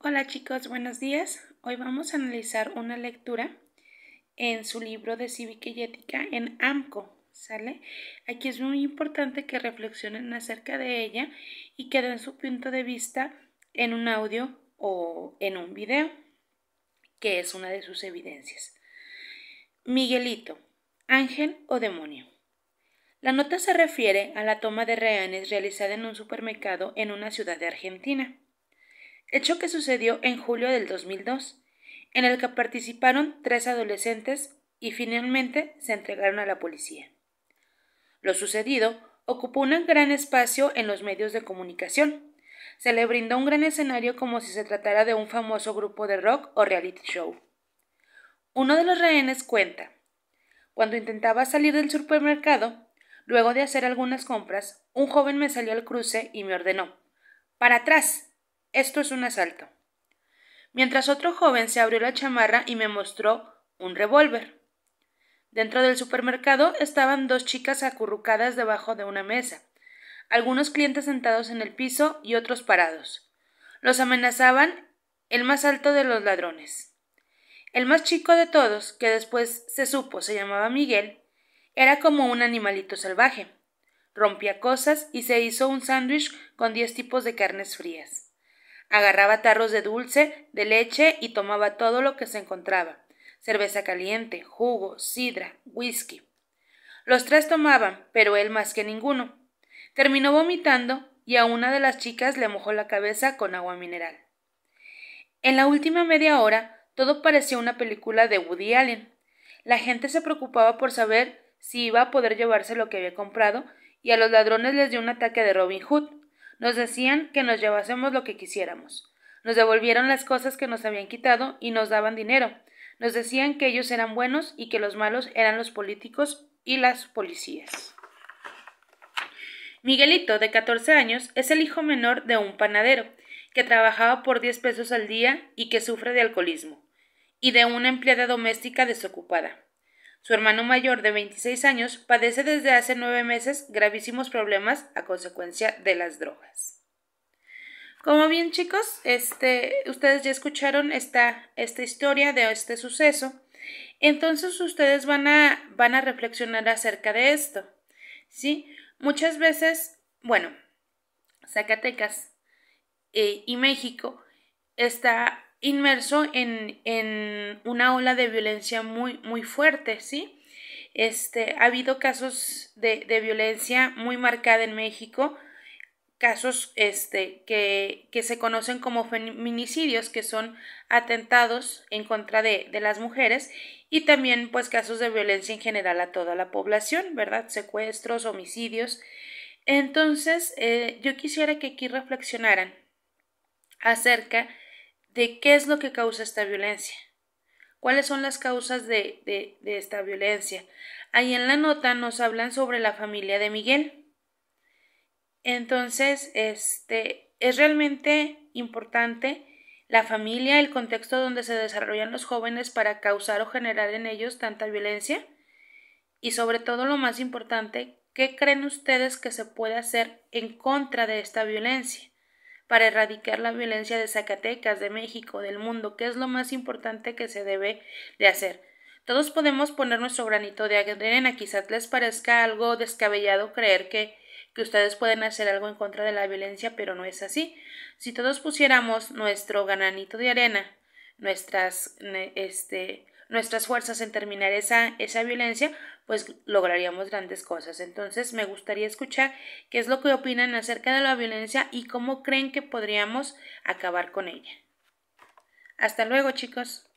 Hola chicos, buenos días. Hoy vamos a analizar una lectura en su libro de Cívica y Ética en AMCO, ¿sale? Aquí es muy importante que reflexionen acerca de ella y que den su punto de vista en un audio o en un video, que es una de sus evidencias. Miguelito, ángel o demonio. La nota se refiere a la toma de rehenes realizada en un supermercado en una ciudad de Argentina el que sucedió en julio del 2002, en el que participaron tres adolescentes y finalmente se entregaron a la policía. Lo sucedido ocupó un gran espacio en los medios de comunicación. Se le brindó un gran escenario como si se tratara de un famoso grupo de rock o reality show. Uno de los rehenes cuenta, cuando intentaba salir del supermercado, luego de hacer algunas compras, un joven me salió al cruce y me ordenó, para atrás, esto es un asalto. Mientras otro joven se abrió la chamarra y me mostró un revólver. Dentro del supermercado estaban dos chicas acurrucadas debajo de una mesa, algunos clientes sentados en el piso y otros parados. Los amenazaban el más alto de los ladrones. El más chico de todos, que después se supo se llamaba Miguel, era como un animalito salvaje. Rompía cosas y se hizo un sándwich con diez tipos de carnes frías agarraba tarros de dulce, de leche y tomaba todo lo que se encontraba cerveza caliente, jugo, sidra, whisky. Los tres tomaban, pero él más que ninguno. Terminó vomitando y a una de las chicas le mojó la cabeza con agua mineral. En la última media hora todo parecía una película de Woody Allen. La gente se preocupaba por saber si iba a poder llevarse lo que había comprado y a los ladrones les dio un ataque de Robin Hood. Nos decían que nos llevásemos lo que quisiéramos. Nos devolvieron las cosas que nos habían quitado y nos daban dinero. Nos decían que ellos eran buenos y que los malos eran los políticos y las policías. Miguelito, de 14 años, es el hijo menor de un panadero, que trabajaba por 10 pesos al día y que sufre de alcoholismo, y de una empleada doméstica desocupada. Su hermano mayor de 26 años padece desde hace nueve meses gravísimos problemas a consecuencia de las drogas. Como bien chicos, este, ustedes ya escucharon esta, esta historia de este suceso, entonces ustedes van a, van a reflexionar acerca de esto. ¿sí? Muchas veces, bueno, Zacatecas eh, y México está inmerso en, en una ola de violencia muy, muy fuerte, ¿sí? Este, ha habido casos de, de, violencia muy marcada en México, casos este, que, que, se conocen como feminicidios, que son atentados en contra de, de, las mujeres, y también pues casos de violencia en general a toda la población, ¿verdad? Secuestros, homicidios. Entonces, eh, yo quisiera que aquí reflexionaran acerca de qué es lo que causa esta violencia, cuáles son las causas de, esta violencia. Ahí en la nota nos hablan sobre la familia de Miguel. Entonces, este, es realmente importante la familia, el contexto donde se desarrollan los jóvenes para causar o generar en ellos tanta violencia y sobre todo lo más importante, ¿qué creen ustedes que se puede hacer en contra de esta violencia? para erradicar la violencia de Zacatecas, de México, del mundo, que es lo más importante que se debe de hacer. Todos podemos poner nuestro granito de arena. Quizás les parezca algo descabellado creer que, que ustedes pueden hacer algo en contra de la violencia, pero no es así. Si todos pusiéramos nuestro granito de arena, nuestras, este, nuestras fuerzas en terminar esa, esa violencia, pues lograríamos grandes cosas. Entonces, me gustaría escuchar qué es lo que opinan acerca de la violencia y cómo creen que podríamos acabar con ella. Hasta luego, chicos.